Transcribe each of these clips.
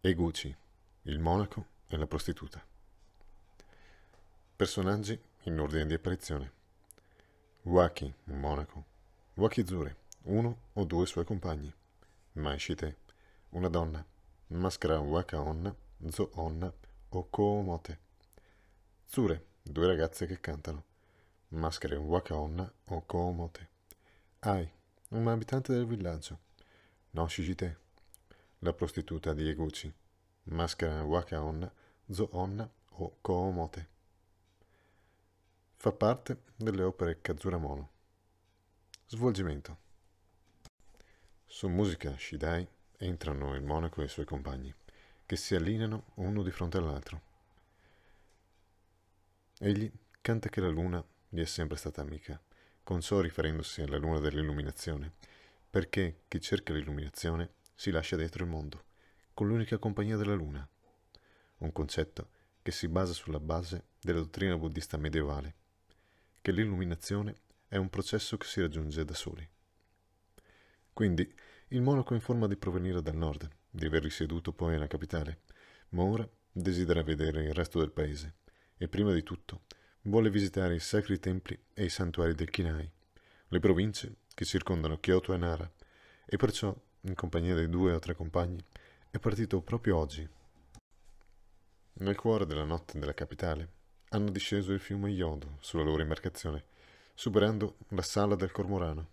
e Gucci, il monaco e la prostituta. Personaggi in ordine di apparizione. Waki, un monaco. Waki Zure, uno o due suoi compagni. Maishite, una donna. Maschera Wakaonna, Zoonna o Koomote. Zure, due ragazze che cantano. Maschere Wakaonna o Koomote. Ai, un abitante del villaggio. No Shijite, la prostituta di Eguchi, maschera Wakaon, Zoonna o Koomote. Fa parte delle opere Kazuramono. Svolgimento. Su musica Shidai entrano il monaco e i suoi compagni, che si allineano uno di fronte all'altro. Egli canta che la luna gli è sempre stata amica, con ciò riferendosi alla luna dell'illuminazione, perché chi cerca l'illuminazione si lascia dietro il mondo, con l'unica compagnia della luna. Un concetto che si basa sulla base della dottrina buddista medievale, che l'illuminazione è un processo che si raggiunge da soli. Quindi il monaco informa di provenire dal nord, di aver risieduto poi nella capitale, ma ora desidera vedere il resto del paese e prima di tutto vuole visitare i sacri templi e i santuari del Kinai, le province che circondano Kyoto e Nara, e perciò in compagnia di due o tre compagni, è partito proprio oggi. Nel cuore della notte della capitale hanno disceso il fiume Iodo sulla loro imbarcazione, superando la sala del Cormorano.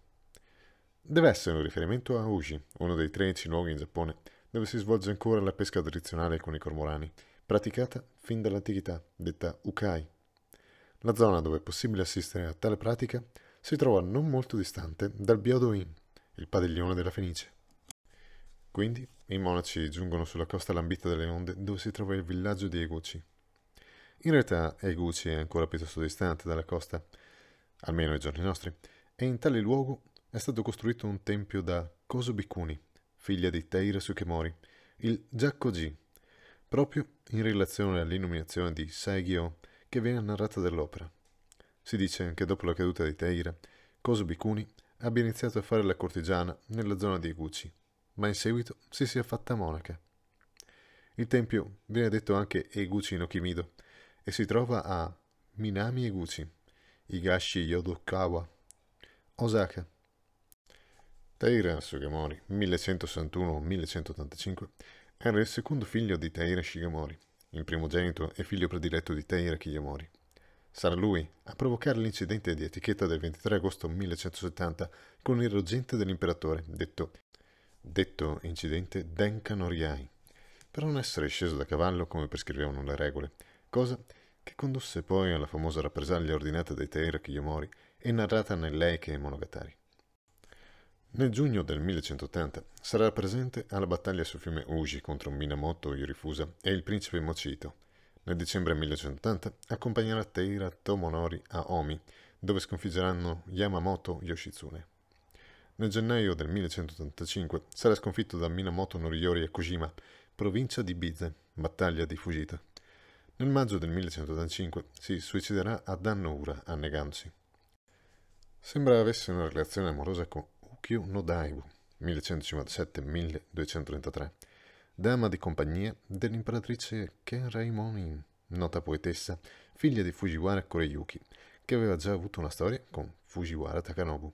Deve essere un riferimento a Uji, uno dei 13 luoghi in Giappone dove si svolge ancora la pesca tradizionale con i cormorani, praticata fin dall'antichità, detta Ukai. La zona dove è possibile assistere a tale pratica si trova non molto distante dal Biodo in il padiglione della Fenice. Quindi i monaci giungono sulla costa lambita delle onde dove si trova il villaggio di Eguchi. In realtà Eguchi è ancora piuttosto distante dalla costa, almeno ai giorni nostri, e in tale luogo è stato costruito un tempio da Koso Bikuni, figlia di Teira Sukemori, il Jakkoji, proprio in relazione all'illuminazione di Saigyo che viene narrata dall'opera. Si dice che dopo la caduta di Teira, Koso Bikuni abbia iniziato a fare la cortigiana nella zona di Eguchi ma in seguito si sia fatta monaca. Il tempio viene detto anche Eguchi no Kimido e si trova a Minami Eguchi, Higashi Yodokawa, Osaka. Taira Sugamori, 1161-1185, era il secondo figlio di Taira Shigamori, il primogenito e figlio prediletto di Taira Kiyomori. Sarà lui a provocare l'incidente di etichetta del 23 agosto 1170 con il reggente dell'imperatore, detto Detto incidente Denka Noriai, per non essere sceso da cavallo come prescrivevano le regole, cosa che condusse poi alla famosa rappresaglia ordinata dai Teira Kiyomori e narrata nell'Eike Monogatari. Nel giugno del 1180 sarà presente alla battaglia sul fiume Uji contro Minamoto Yorifusa e il principe Mochito. Nel dicembre 1180 accompagnerà Teira Tomonori a Omi, dove sconfiggeranno Yamamoto Yoshitsune. Nel gennaio del 1185 sarà sconfitto da Minamoto Noriyori a Kojima, provincia di Bize, battaglia di Fujita. Nel maggio del 1185 si suiciderà a Dannoura, annegandosi. Sembra avesse una relazione amorosa con Ukyo Nodaibu, 1157-1233, dama di compagnia dell'imperatrice Kenrei Monin, nota poetessa, figlia di Fujiwara Koreyuki, che aveva già avuto una storia con Fujiwara Takanobu.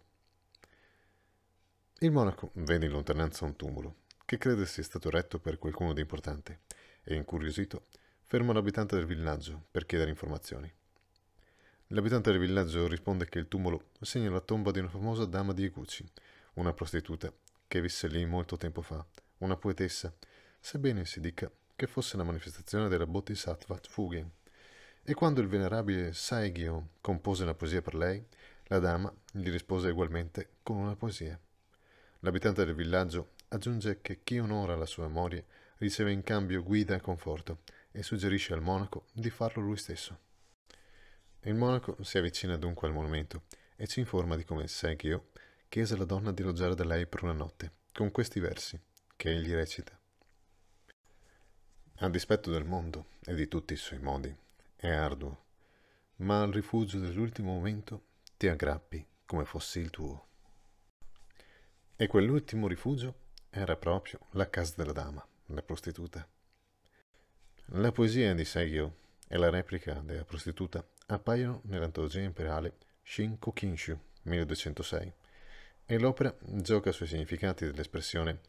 Il monaco vede in lontananza un tumulo, che crede sia stato retto per qualcuno di importante, e incuriosito ferma l'abitante del villaggio per chiedere informazioni. L'abitante del villaggio risponde che il tumulo segna la tomba di una famosa dama di Eguci, una prostituta che visse lì molto tempo fa, una poetessa, sebbene si dica che fosse la manifestazione della Bodhisattva Fugen. E quando il venerabile Saigyo compose una poesia per lei, la dama gli rispose ugualmente con una poesia. L'abitante del villaggio aggiunge che chi onora la sua memoria riceve in cambio guida e conforto e suggerisce al monaco di farlo lui stesso. Il monaco si avvicina dunque al monumento e ci informa di come Sekio chiese alla donna di loggiare da lei per una notte, con questi versi, che egli recita. A dispetto del mondo e di tutti i suoi modi, è arduo, ma al rifugio dell'ultimo momento ti aggrappi come fossi il tuo. E quell'ultimo rifugio era proprio la casa della dama, la prostituta. La poesia di Seigyo e la replica della prostituta appaiono nell'antologia imperiale Shinko Kinshu 1206 e l'opera gioca sui significati dell'espressione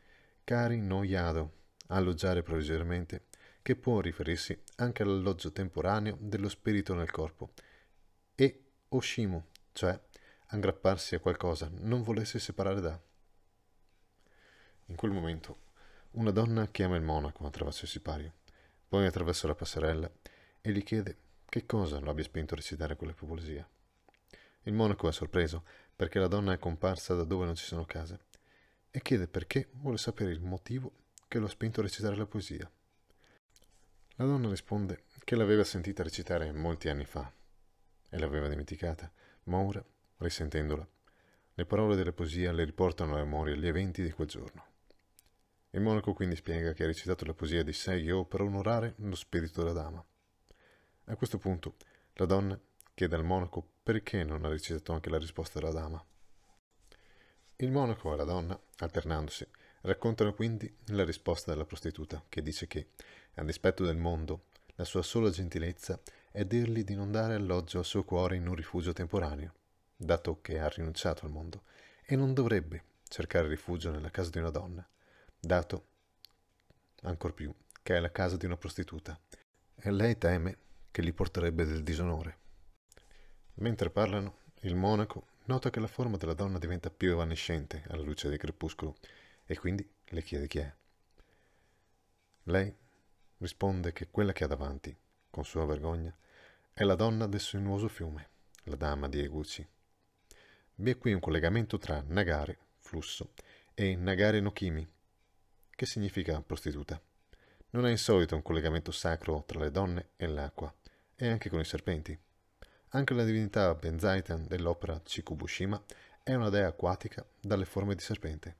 cari no yado, alloggiare provvisoriamente, che può riferirsi anche all'alloggio temporaneo dello spirito nel corpo, e oshimu, cioè aggrapparsi a qualcosa, non volersi separare da. In quel momento, una donna chiama il monaco attraverso il sipario, poi attraverso la passerella e gli chiede che cosa lo abbia spinto a recitare quella poesia. Il monaco è sorpreso perché la donna è comparsa da dove non ci sono case e chiede perché vuole sapere il motivo che lo ha spinto a recitare la poesia. La donna risponde che l'aveva sentita recitare molti anni fa e l'aveva dimenticata, ma ora, risentendola, le parole della poesia le riportano alla memoria gli eventi di quel giorno. Il monaco quindi spiega che ha recitato la poesia di Seiyo per onorare lo spirito della dama. A questo punto, la donna chiede al monaco perché non ha recitato anche la risposta della dama. Il monaco e la donna, alternandosi, raccontano quindi la risposta della prostituta, che dice che, a dispetto del mondo, la sua sola gentilezza è dirgli di non dare alloggio al suo cuore in un rifugio temporaneo, dato che ha rinunciato al mondo, e non dovrebbe cercare rifugio nella casa di una donna, dato ancor più che è la casa di una prostituta, e lei teme che gli porterebbe del disonore. Mentre parlano, il monaco nota che la forma della donna diventa più evanescente alla luce del crepuscolo e quindi le chiede chi è. Lei risponde che quella che ha davanti, con sua vergogna, è la donna del sinuoso fiume, la dama di Eguchi. Vi è qui un collegamento tra Nagare, flusso, e Nagare no Kimi, che significa prostituta. Non è insolito un collegamento sacro tra le donne e l'acqua, e anche con i serpenti. Anche la divinità Benzaitan dell'opera Chikubushima è una dea acquatica dalle forme di serpente.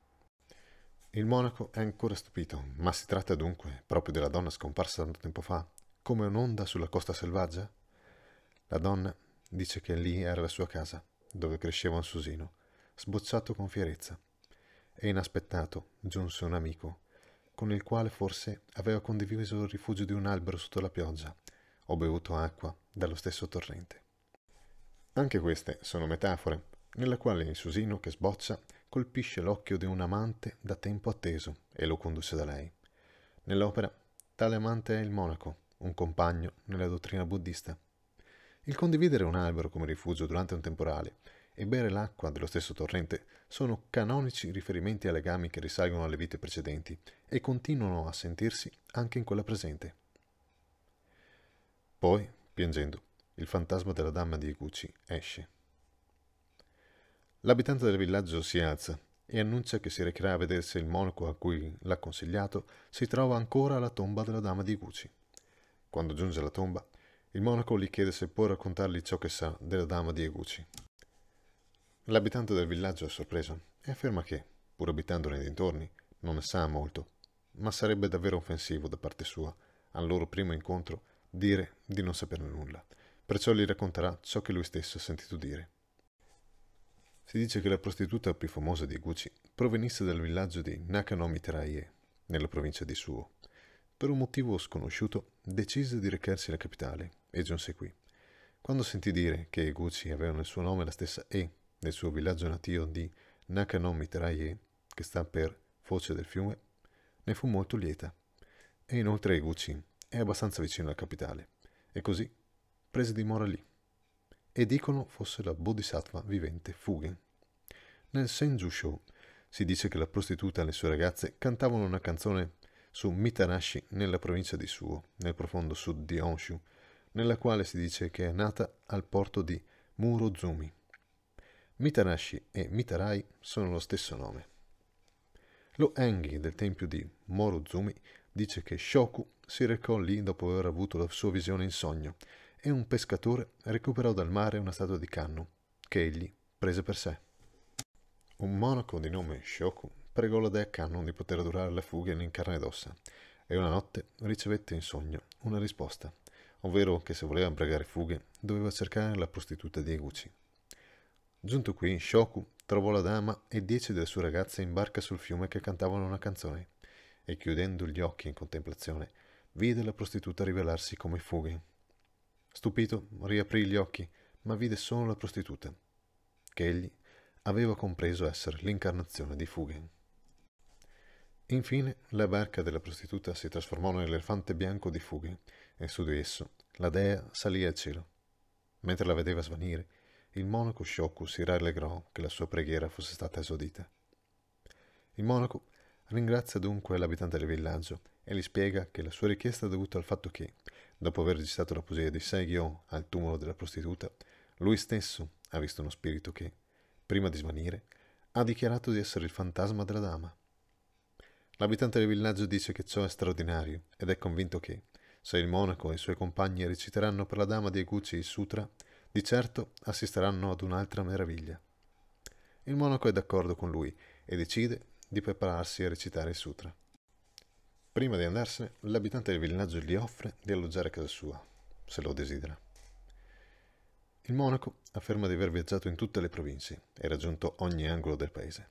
Il monaco è ancora stupito, ma si tratta dunque proprio della donna scomparsa tanto tempo fa, come un'onda sulla costa selvaggia? La donna dice che lì era la sua casa, dove cresceva un susino, sbocciato con fierezza. E inaspettato giunse un amico, con il quale forse aveva condiviso il rifugio di un albero sotto la pioggia, o bevuto acqua dallo stesso torrente. Anche queste sono metafore, nella quale il susino che sboccia colpisce l'occhio di un amante da tempo atteso e lo conduce da lei. Nell'opera, tale amante è il monaco, un compagno nella dottrina buddista. Il condividere un albero come rifugio durante un temporale e bere l'acqua dello stesso torrente sono canonici riferimenti a legami che risalgono alle vite precedenti e continuano a sentirsi anche in quella presente. Poi, piangendo, il fantasma della dama di Eguchi esce. L'abitante del villaggio si alza e annuncia che si recherà a vedere se il monaco a cui l'ha consigliato si trova ancora alla tomba della dama di Eguchi. Quando giunge alla tomba, il monaco gli chiede se può raccontargli ciò che sa della dama di Eguchi. L'abitante del villaggio è sorpreso e afferma che, pur abitando nei dintorni, non ne sa molto, ma sarebbe davvero offensivo da parte sua, al loro primo incontro, dire di non saperne nulla, perciò gli racconterà ciò che lui stesso ha sentito dire. Si dice che la prostituta più famosa di Gucci provenisse dal villaggio di Nakanomi Teraie, nella provincia di Suo. Per un motivo sconosciuto decise di recarsi alla capitale e giunse qui. Quando sentì dire che Gucci aveva nel suo nome la stessa E nel suo villaggio natio di Nakanomi Teraye, che sta per Foce del Fiume, ne fu molto lieta. E inoltre Iguchi è abbastanza vicino alla capitale, e così prese dimora lì. E dicono fosse la Bodhisattva vivente Fugen. Nel Senjusho si dice che la prostituta e le sue ragazze cantavano una canzone su Mitanashi nella provincia di Suo, nel profondo sud di Honshu, nella quale si dice che è nata al porto di Murozumi. Mitanashi e Mitarai sono lo stesso nome. Lo Engi del tempio di Morozumi dice che Shoku si recò lì dopo aver avuto la sua visione in sogno e un pescatore recuperò dal mare una statua di Kanno, che egli prese per sé. Un monaco di nome Shoku pregò la dea Kanno di poter durare la fuga in carne ed ossa e una notte ricevette in sogno una risposta, ovvero che se voleva pregare fughe doveva cercare la prostituta di Eguchi. Giunto qui, Shoku trovò la dama e dieci delle sue ragazze in barca sul fiume che cantavano una canzone e chiudendo gli occhi in contemplazione, vide la prostituta rivelarsi come fughe. Stupito, riaprì gli occhi, ma vide solo la prostituta, che egli aveva compreso essere l'incarnazione di fughe. Infine, la barca della prostituta si trasformò nell'elefante bianco di fughe, e su di esso la dea salì al cielo. Mentre la vedeva svanire, il monaco Shoku si rallegrò che la sua preghiera fosse stata esaudita. Il monaco ringrazia dunque l'abitante del villaggio e gli spiega che la sua richiesta è dovuta al fatto che, dopo aver recitato la poesia di Seigyo al tumulo della prostituta, lui stesso ha visto uno spirito che, prima di svanire, ha dichiarato di essere il fantasma della dama. L'abitante del villaggio dice che ciò è straordinario ed è convinto che, se il monaco e i suoi compagni reciteranno per la dama di Eguchi il sutra, di certo assisteranno ad un'altra meraviglia. Il monaco è d'accordo con lui e decide di prepararsi a recitare il sutra. Prima di andarsene, l'abitante del villaggio gli offre di alloggiare a casa sua, se lo desidera. Il monaco afferma di aver viaggiato in tutte le province e raggiunto ogni angolo del paese,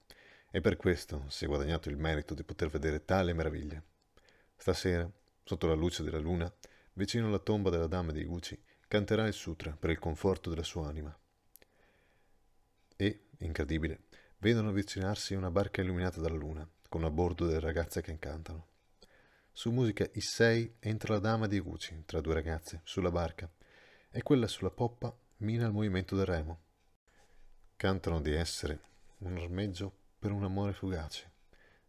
e per questo si è guadagnato il merito di poter vedere tale meraviglia. Stasera, sotto la luce della luna, vicino alla tomba della dama di Gucci, canterà il sutra per il conforto della sua anima. E, incredibile, vedono avvicinarsi una barca illuminata dalla luna, con a bordo delle ragazze che incantano. Su musica Issei entra la dama di Eguchi, tra due ragazze, sulla barca, e quella sulla poppa mina il movimento del remo. Cantano di essere un ormeggio per un amore fugace,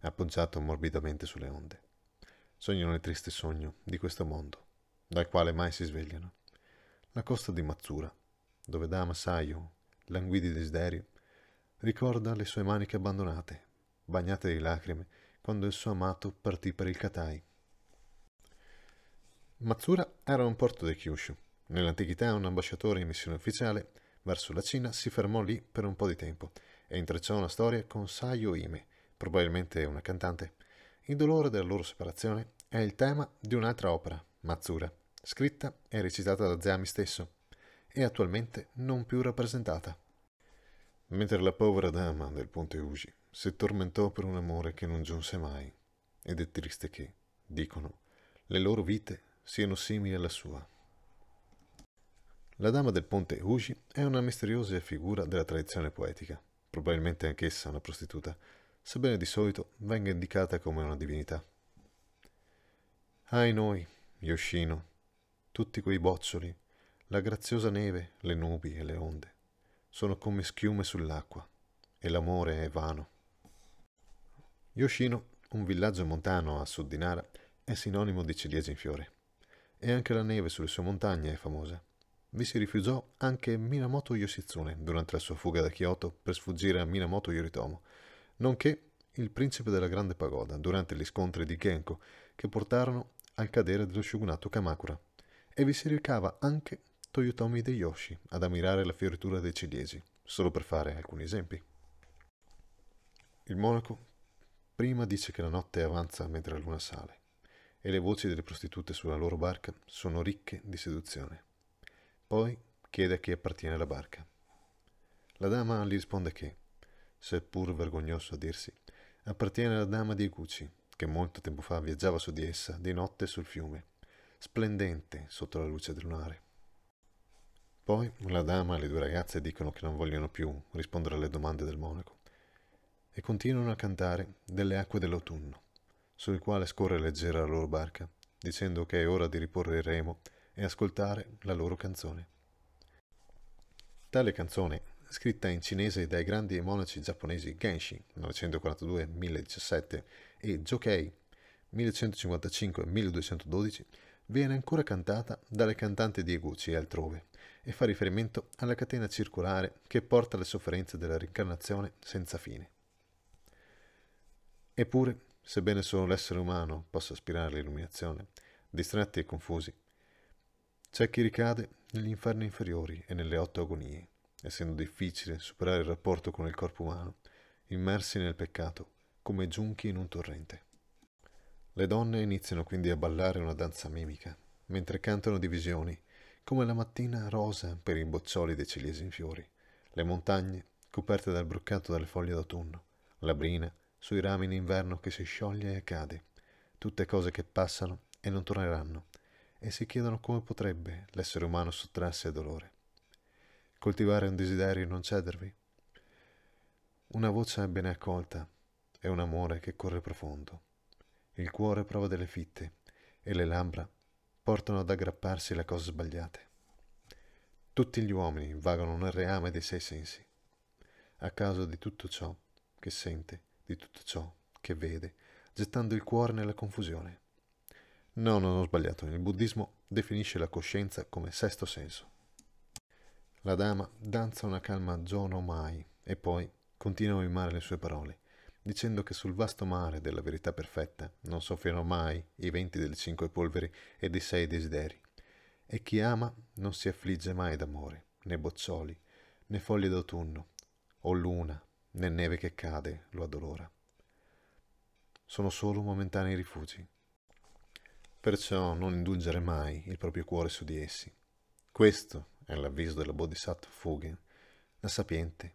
appoggiato morbidamente sulle onde. Sognano il triste sogno di questo mondo, dal quale mai si svegliano la costa di Mazzura, dove da massaio, languidi desiderio, ricorda le sue maniche abbandonate, bagnate di lacrime, quando il suo amato partì per il Katai. Mazzura era un porto di Kyushu. Nell'antichità un ambasciatore in missione ufficiale verso la Cina si fermò lì per un po' di tempo e intrecciò una storia con Sayo Ime, probabilmente una cantante. Il dolore della loro separazione è il tema di un'altra opera, Mazzura, scritta e recitata da Zami stesso, e attualmente non più rappresentata. Mentre la povera dama del Ponte Ugi si tormentò per un amore che non giunse mai, ed è triste che, dicono, le loro vite siano simili alla sua. La dama del Ponte Ugi è una misteriosa figura della tradizione poetica, probabilmente anch'essa una prostituta, sebbene di solito venga indicata come una divinità. Ahi noi, Yoshino, tutti quei boccioli, la graziosa neve, le nubi e le onde, sono come schiume sull'acqua e l'amore è vano. Yoshino, un villaggio montano a sud di Nara, è sinonimo di ciliegie in fiore e anche la neve sulle sue montagne è famosa. Vi si rifiutò anche Minamoto Yoshitsune durante la sua fuga da Kyoto per sfuggire a Minamoto Yoritomo, nonché il principe della Grande Pagoda durante gli scontri di Genko che portarono al cadere dello shogunato Kamakura e vi si recava anche Toyotomi Deyoshi ad ammirare la fioritura dei ciliegi, solo per fare alcuni esempi. Il monaco prima dice che la notte avanza mentre la luna sale e le voci delle prostitute sulla loro barca sono ricche di seduzione. Poi chiede a chi appartiene la barca. La dama gli risponde che, seppur vergognoso a dirsi, appartiene alla dama di Eguchi, che molto tempo fa viaggiava su di essa di notte sul fiume splendente sotto la luce del lunare. Poi la dama e le due ragazze dicono che non vogliono più rispondere alle domande del monaco e continuano a cantare delle acque dell'autunno, sul quale scorre leggera la loro barca, dicendo che è ora di riporre il remo e ascoltare la loro canzone. Tale canzone, scritta in cinese dai grandi monaci giapponesi Genshi 942-1017 e Jokei 1155-1212, viene ancora cantata dalle cantanti di Eguci e altrove e fa riferimento alla catena circolare che porta alle sofferenze della rincarnazione senza fine. Eppure, sebbene solo l'essere umano possa aspirare all'illuminazione, distratti e confusi, c'è chi ricade negli inferni inferiori e nelle otto agonie, essendo difficile superare il rapporto con il corpo umano, immersi nel peccato come giunchi in un torrente. Le donne iniziano quindi a ballare una danza mimica, mentre cantano divisioni, come la mattina rosa per i boccioli dei ciliesi in fiori, le montagne coperte dal broccato delle foglie d'autunno, la brina sui rami in inverno che si scioglie e cade, tutte cose che passano e non torneranno, e si chiedono come potrebbe l'essere umano sottrarsi al dolore. Coltivare un desiderio e non cedervi? Una voce bene accolta e un amore che corre profondo. Il cuore prova delle fitte e le labbra portano ad aggrapparsi le cose sbagliate. Tutti gli uomini vagano nel reame dei sei sensi, a causa di tutto ciò che sente, di tutto ciò che vede, gettando il cuore nella confusione. No, non ho sbagliato, il buddismo definisce la coscienza come sesto senso. La dama danza una calma Jono Mai e poi continua a mimare le sue parole, dicendo che sul vasto mare della verità perfetta non soffiano mai i venti delle cinque polveri e dei sei desideri, e chi ama non si affligge mai d'amore, né boccioli, né foglie d'autunno, o luna, né neve che cade lo addolora. Sono solo momentanei rifugi. Perciò non indulgere mai il proprio cuore su di essi. Questo è l'avviso della Bodhisattva Fugen, la sapiente,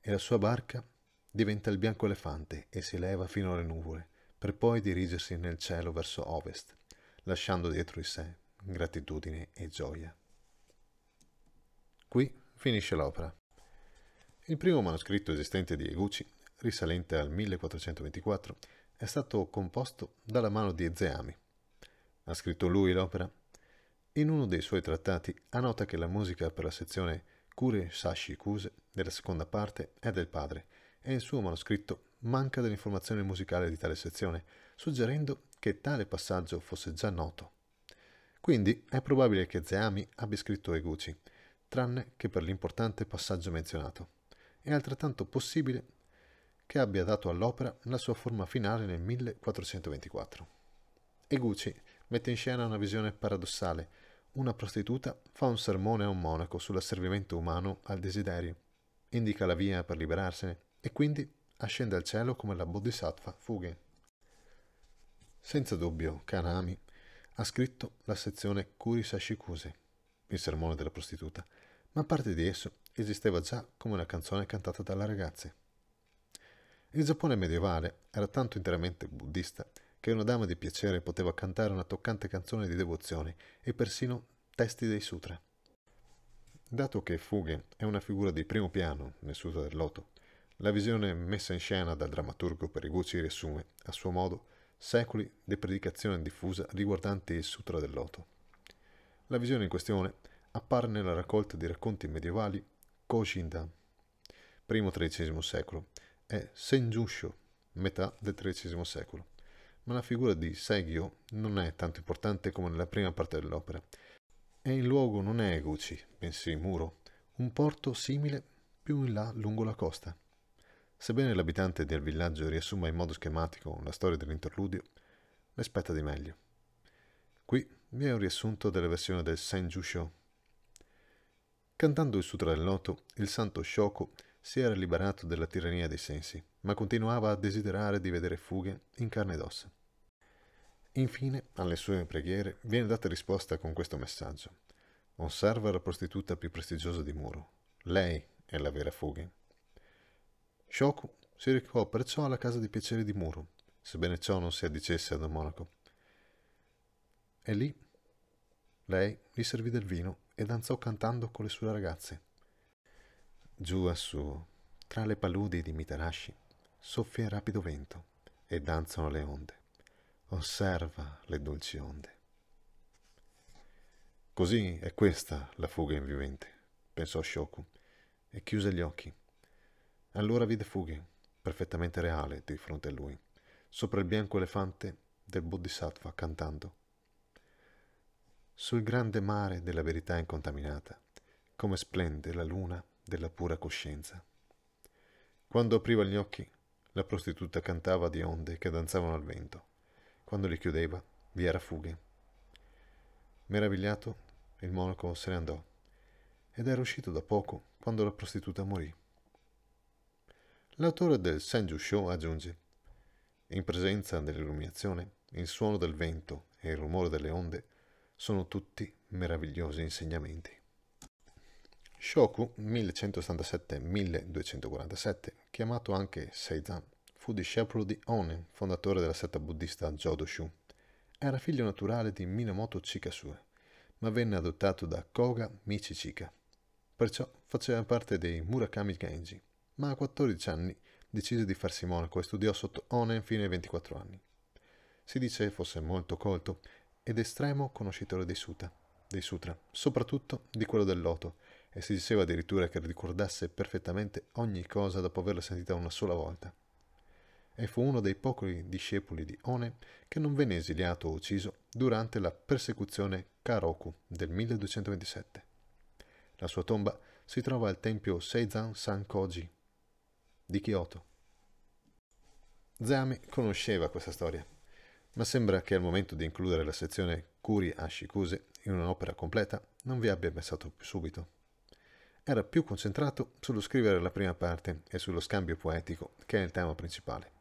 e la sua barca diventa il bianco elefante e si leva fino alle nuvole, per poi dirigersi nel cielo verso ovest, lasciando dietro di sé gratitudine e gioia. Qui finisce l'opera. Il primo manoscritto esistente di Eguchi, risalente al 1424, è stato composto dalla mano di Ezeami. Ha scritto lui l'opera? In uno dei suoi trattati annota che la musica per la sezione Kure Sashi Kuse della seconda parte è del padre, e il suo manoscritto manca dell'informazione musicale di tale sezione, suggerendo che tale passaggio fosse già noto. Quindi è probabile che Zeami abbia scritto Eguchi, tranne che per l'importante passaggio menzionato. È altrettanto possibile che abbia dato all'opera la sua forma finale nel 1424. Eguchi mette in scena una visione paradossale. Una prostituta fa un sermone a un monaco sull'asservimento umano al desiderio, indica la via per liberarsene e quindi ascende al cielo come la Bodhisattva Fugen. Senza dubbio, Kanami ha scritto la sezione Kurisa Shikuse, il sermone della prostituta, ma parte di esso esisteva già come una canzone cantata dalla ragazza. Il Giappone medievale era tanto interamente buddista che una dama di piacere poteva cantare una toccante canzone di devozione e persino testi dei sutra. Dato che Fugen è una figura di primo piano nel Sutra del Loto la visione messa in scena dal drammaturgo Perigucci riassume, a suo modo, secoli di predicazione diffusa riguardanti il Sutra del Loto. La visione in questione appare nella raccolta di racconti medievali Koshinda, primo XIII secolo, e Senjusho, metà del XIII secolo. Ma la figura di Segyo non è tanto importante come nella prima parte dell'opera, e il luogo non è Eguchi, bensì Muro, un porto simile più in là lungo la costa. Sebbene l'abitante del villaggio riassuma in modo schematico la storia dell'interludio, ne spetta di meglio. Qui vi è un riassunto della versione del Senju Shō. Cantando il Sutra del Noto, il santo Shoko si era liberato della tirannia dei sensi, ma continuava a desiderare di vedere fughe in carne ed ossa. Infine, alle sue preghiere viene data risposta con questo messaggio. Osserva la prostituta più prestigiosa di Muro. Lei è la vera fughe. Shoku si recò perciò alla casa di piacere di Muro, sebbene ciò non si addicesse ad un monaco. E lì lei gli servì del vino e danzò cantando con le sue ragazze. Giù a su, tra le paludi di Mitarashi, soffia il rapido vento e danzano le onde. Osserva le dolci onde. Così è questa la fuga invivente, pensò Shoku, e chiuse gli occhi. Allora vide Fughi, perfettamente reale, di fronte a lui, sopra il bianco elefante del Bodhisattva cantando. Sul grande mare della verità incontaminata, come splende la luna della pura coscienza. Quando apriva gli occhi, la prostituta cantava di onde che danzavano al vento. Quando li chiudeva, vi era fughe. Meravigliato, il monaco se ne andò ed era uscito da poco quando la prostituta morì. L'autore del Senju Show aggiunge In presenza dell'illuminazione, il suono del vento e il rumore delle onde sono tutti meravigliosi insegnamenti. Shoku 1187-1247, chiamato anche Seizan, fu discepolo di Onen, fondatore della setta buddista Jodoshu. Era figlio naturale di Minamoto Chikasue, ma venne adottato da Koga Michichika. Perciò faceva parte dei Murakami Genji, ma a 14 anni decise di farsi monaco e studiò sotto Onen fino ai 24 anni. Si dice fosse molto colto ed estremo conoscitore dei suta, dei sutra, soprattutto di quello del loto, e si diceva addirittura che ricordasse perfettamente ogni cosa dopo averla sentita una sola volta. E fu uno dei pochi discepoli di One che non venne esiliato o ucciso durante la persecuzione Karoku del 1227. La sua tomba si trova al tempio Seizan Sankoji di Kyoto. Zami conosceva questa storia, ma sembra che al momento di includere la sezione Curi a Shikuse in un'opera completa non vi abbia pensato subito. Era più concentrato sullo scrivere la prima parte e sullo scambio poetico, che è il tema principale.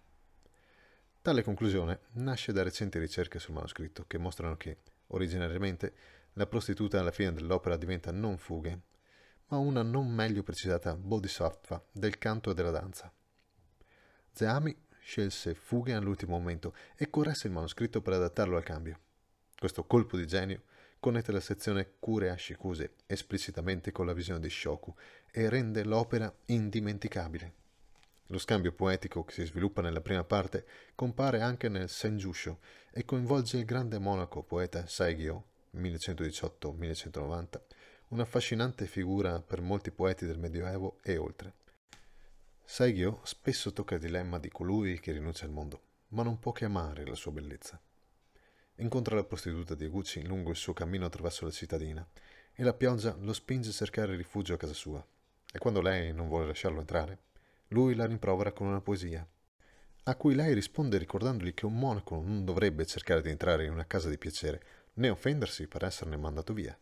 Tale conclusione nasce da recenti ricerche sul manoscritto che mostrano che, originariamente, la prostituta alla fine dell'opera diventa non fughe, ma una non meglio precisata bodhisattva del canto e della danza. Zeami scelse fughe all'ultimo momento e corresse il manoscritto per adattarlo al cambio. Questo colpo di genio connette la sezione Cure a esplicitamente con la visione di Shoku e rende l'opera indimenticabile. Lo scambio poetico che si sviluppa nella prima parte compare anche nel Senjusho e coinvolge il grande monaco poeta Saigyo un'affascinante figura per molti poeti del Medioevo e oltre. Saigyo spesso tocca il dilemma di colui che rinuncia al mondo, ma non può che amare la sua bellezza. Incontra la prostituta di Gucci lungo il suo cammino attraverso la cittadina e la pioggia lo spinge a cercare rifugio a casa sua. E quando lei non vuole lasciarlo entrare, lui la rimprovera con una poesia, a cui lei risponde ricordandogli che un monaco non dovrebbe cercare di entrare in una casa di piacere, né offendersi per esserne mandato via.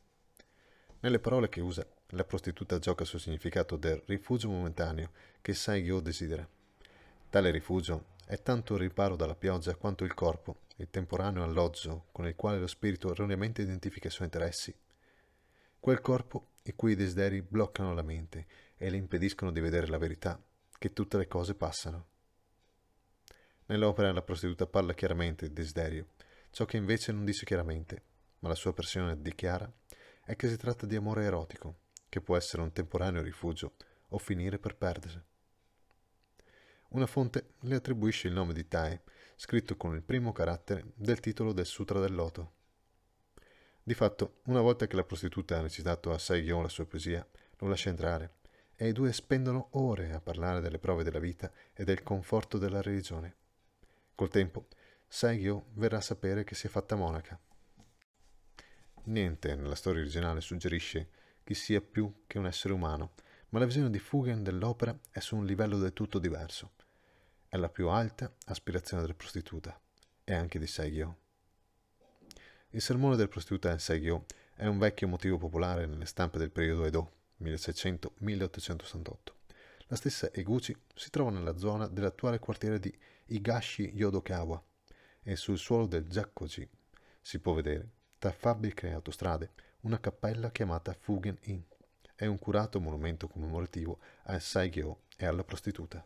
Nelle parole che usa, la prostituta gioca sul significato del rifugio momentaneo che sai io desidera. Tale rifugio è tanto il riparo dalla pioggia quanto il corpo, il temporaneo alloggio con il quale lo spirito erroneamente identifica i suoi interessi. Quel corpo i cui desideri bloccano la mente e le impediscono di vedere la verità, che tutte le cose passano. Nell'opera la prostituta parla chiaramente del desiderio, ciò che invece non dice chiaramente, ma la sua persona dichiara è che si tratta di amore erotico, che può essere un temporaneo rifugio o finire per perdersi. Una fonte le attribuisce il nome di Tai, scritto con il primo carattere del titolo del Sutra del Loto. Di fatto, una volta che la prostituta ha recitato a Saigon la sua poesia, lo lascia entrare e i due spendono ore a parlare delle prove della vita e del conforto della religione. Col tempo, Saigyo verrà a sapere che si è fatta monaca Niente nella storia originale suggerisce chi sia più che un essere umano, ma la visione di Fugen dell'opera è su un livello del tutto diverso. È la più alta aspirazione della prostituta, e anche di Seghio. Il sermone del prostituta in Seghio è un vecchio motivo popolare nelle stampe del periodo Edo, 1600-1868. La stessa Eguchi si trova nella zona dell'attuale quartiere di Higashi Yodokawa e sul suolo del Jakkoji si può vedere tra fabbriche e autostrade, una cappella chiamata Fugen Inn È un curato monumento commemorativo al Saigyo e alla prostituta.